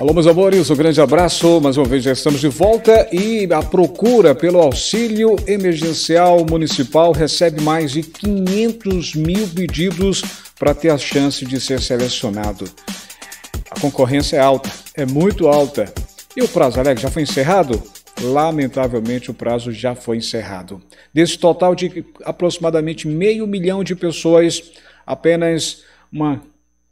Alô, meus amores, um grande abraço. Mais uma vez já estamos de volta e a procura pelo auxílio emergencial municipal recebe mais de 500 mil pedidos para ter a chance de ser selecionado. A concorrência é alta, é muito alta. E o prazo, Alex, já foi encerrado? Lamentavelmente, o prazo já foi encerrado. Desse total de aproximadamente meio milhão de pessoas, apenas uma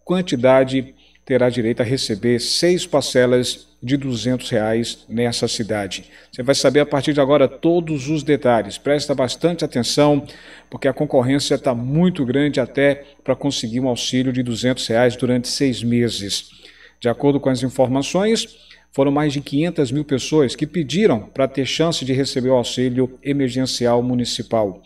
quantidade terá direito a receber seis parcelas de R$ 200 reais nessa cidade. Você vai saber a partir de agora todos os detalhes. Presta bastante atenção, porque a concorrência está muito grande até para conseguir um auxílio de R$ 200 reais durante seis meses. De acordo com as informações, foram mais de 500 mil pessoas que pediram para ter chance de receber o auxílio emergencial municipal.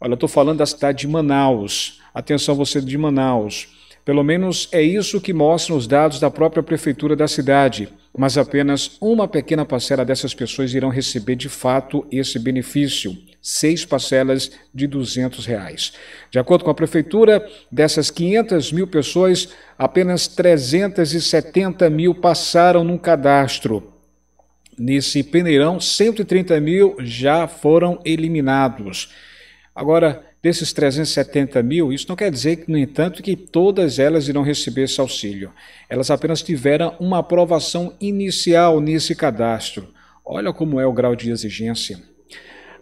Olha, eu estou falando da cidade de Manaus. Atenção, você de Manaus. Pelo menos é isso que mostram os dados da própria prefeitura da cidade. Mas apenas uma pequena parcela dessas pessoas irão receber de fato esse benefício, seis parcelas de R$ 200. Reais. De acordo com a prefeitura, dessas 500 mil pessoas, apenas 370 mil passaram num cadastro. Nesse peneirão, 130 mil já foram eliminados. Agora, Desses 370 mil, isso não quer dizer, no entanto, que todas elas irão receber esse auxílio. Elas apenas tiveram uma aprovação inicial nesse cadastro. Olha como é o grau de exigência.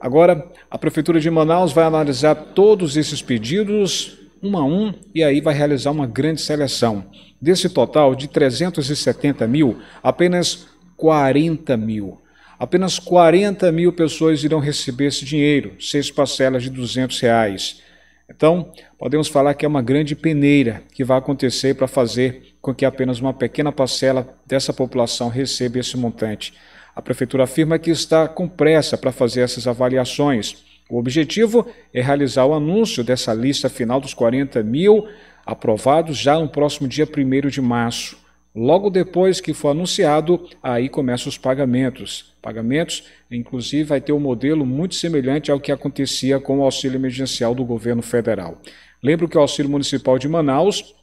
Agora, a Prefeitura de Manaus vai analisar todos esses pedidos, um a um, e aí vai realizar uma grande seleção. Desse total de 370 mil, apenas 40 mil apenas 40 mil pessoas irão receber esse dinheiro, seis parcelas de 200 reais. Então, podemos falar que é uma grande peneira que vai acontecer para fazer com que apenas uma pequena parcela dessa população receba esse montante. A prefeitura afirma que está com pressa para fazer essas avaliações. O objetivo é realizar o anúncio dessa lista final dos 40 mil aprovados já no próximo dia 1 de março. Logo depois que for anunciado, aí começam os pagamentos. Pagamentos, inclusive, vai ter um modelo muito semelhante ao que acontecia com o auxílio emergencial do governo federal. Lembro que o auxílio municipal de Manaus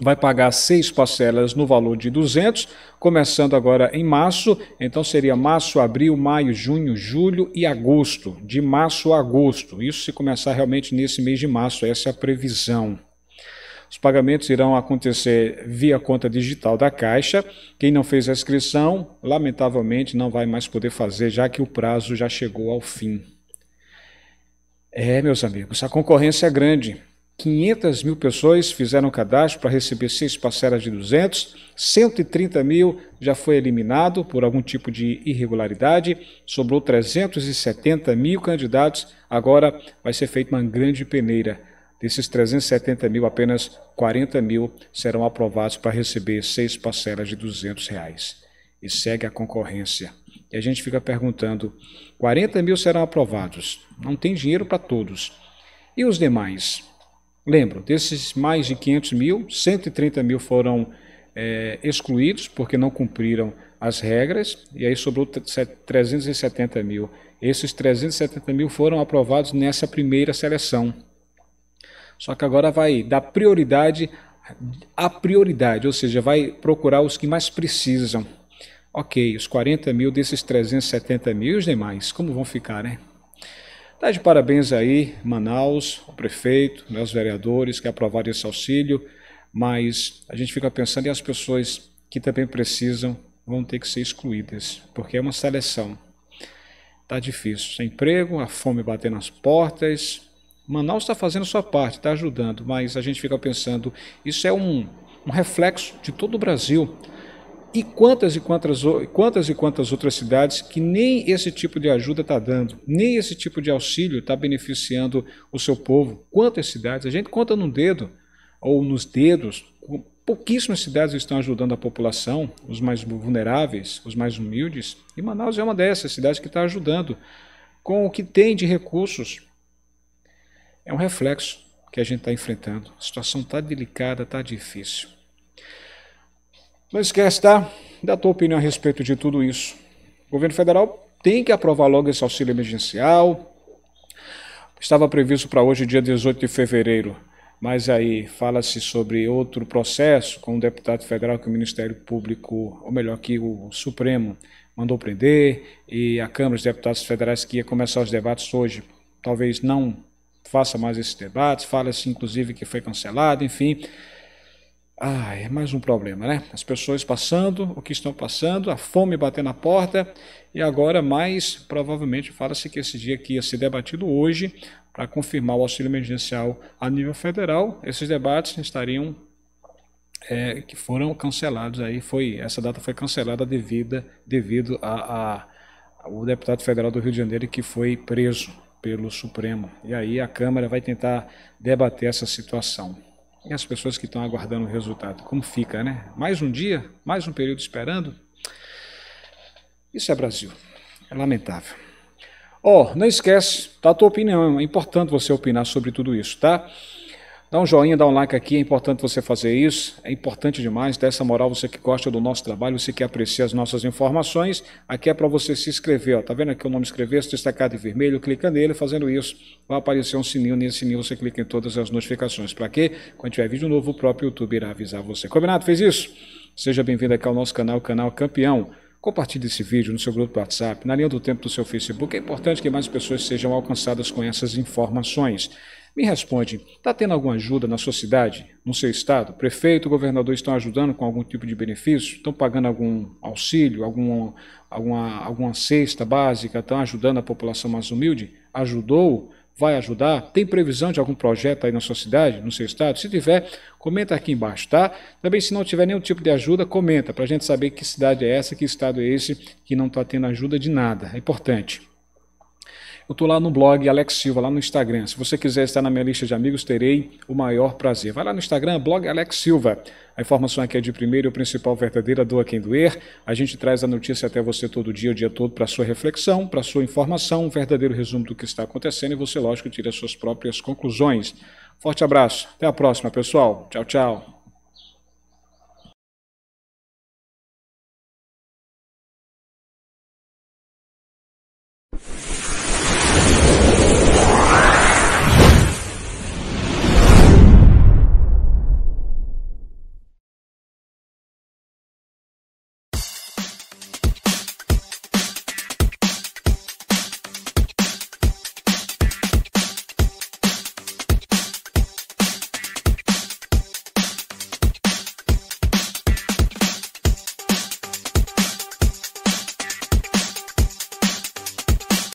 vai pagar seis parcelas no valor de 200, começando agora em março, então seria março, abril, maio, junho, julho e agosto, de março a agosto. Isso se começar realmente nesse mês de março, essa é a previsão. Os pagamentos irão acontecer via conta digital da Caixa. Quem não fez a inscrição, lamentavelmente, não vai mais poder fazer, já que o prazo já chegou ao fim. É, meus amigos, a concorrência é grande. 500 mil pessoas fizeram cadastro para receber seis parcelas de 200, 130 mil já foi eliminado por algum tipo de irregularidade, sobrou 370 mil candidatos, agora vai ser feita uma grande peneira. Desses 370 mil, apenas 40 mil serão aprovados para receber seis parcelas de 200 reais. E segue a concorrência. E a gente fica perguntando: 40 mil serão aprovados, não tem dinheiro para todos. E os demais? Lembro, desses mais de 500 mil, 130 mil foram é, excluídos porque não cumpriram as regras, e aí sobrou 370 mil. Esses 370 mil foram aprovados nessa primeira seleção. Só que agora vai dar prioridade à prioridade, ou seja, vai procurar os que mais precisam. Ok, os 40 mil desses 370 mil e os demais, como vão ficar, né? Tá de parabéns aí, Manaus, o prefeito, né, os vereadores que aprovaram esse auxílio, mas a gente fica pensando em as pessoas que também precisam vão ter que ser excluídas, porque é uma seleção. Tá difícil, sem emprego, a fome batendo nas portas, Manaus está fazendo sua parte, está ajudando, mas a gente fica pensando, isso é um, um reflexo de todo o Brasil. E quantas e quantas, quantas e quantas outras cidades que nem esse tipo de ajuda está dando, nem esse tipo de auxílio está beneficiando o seu povo. Quantas cidades? A gente conta num dedo ou nos dedos. Pouquíssimas cidades estão ajudando a população, os mais vulneráveis, os mais humildes. E Manaus é uma dessas cidades que está ajudando com o que tem de recursos é um reflexo que a gente está enfrentando. A situação está delicada, está difícil. Não esquece, tá? Da tua opinião a respeito de tudo isso. O governo federal tem que aprovar logo esse auxílio emergencial. Estava previsto para hoje, dia 18 de fevereiro, mas aí fala-se sobre outro processo com um deputado federal que o Ministério Público, ou melhor, que o Supremo mandou prender, e a Câmara dos Deputados Federais que ia começar os debates hoje, talvez não faça mais esses debates, fala-se assim, inclusive que foi cancelado, enfim. Ah, é mais um problema, né? As pessoas passando o que estão passando, a fome batendo na porta, e agora mais provavelmente fala-se que esse dia que ia ser debatido hoje, para confirmar o auxílio emergencial a nível federal, esses debates estariam é, que foram cancelados aí, foi essa data foi cancelada devido, devido a, a, ao deputado federal do Rio de Janeiro que foi preso pelo Supremo. E aí a Câmara vai tentar debater essa situação. E as pessoas que estão aguardando o resultado, como fica, né? Mais um dia, mais um período esperando. Isso é Brasil. É lamentável. Ó, oh, não esquece, tá a tua opinião, é importante você opinar sobre tudo isso, tá? Dá um joinha, dá um like aqui, é importante você fazer isso, é importante demais, dessa moral, você que gosta do nosso trabalho, você que aprecia as nossas informações, aqui é para você se inscrever, ó. tá vendo aqui o nome inscrever-se, destacado em vermelho, clica nele, fazendo isso, vai aparecer um sininho, nesse sininho você clica em todas as notificações, para quê? Quando tiver vídeo novo, o próprio YouTube irá avisar você. Combinado? Fez isso? Seja bem-vindo aqui ao nosso canal, Canal Campeão. Compartilhe esse vídeo no seu grupo do WhatsApp, na linha do tempo do seu Facebook. É importante que mais pessoas sejam alcançadas com essas informações. Me responde, está tendo alguma ajuda na sua cidade, no seu estado? Prefeito, governador estão ajudando com algum tipo de benefício? Estão pagando algum auxílio, algum, alguma, alguma cesta básica? Estão ajudando a população mais humilde? Ajudou? Vai ajudar? Tem previsão de algum projeto aí na sua cidade, no seu estado? Se tiver, comenta aqui embaixo, tá? Também se não tiver nenhum tipo de ajuda, comenta, para a gente saber que cidade é essa, que estado é esse que não está tendo ajuda de nada. É importante. Eu estou lá no blog Alex Silva, lá no Instagram. Se você quiser estar na minha lista de amigos, terei o maior prazer. Vai lá no Instagram, blog Alex Silva. A informação aqui é de primeiro o principal verdadeira, doa quem doer. A gente traz a notícia até você todo dia, o dia todo, para sua reflexão, para sua informação, um verdadeiro resumo do que está acontecendo e você, lógico, tira suas próprias conclusões. Forte abraço, até a próxima, pessoal. Tchau, tchau.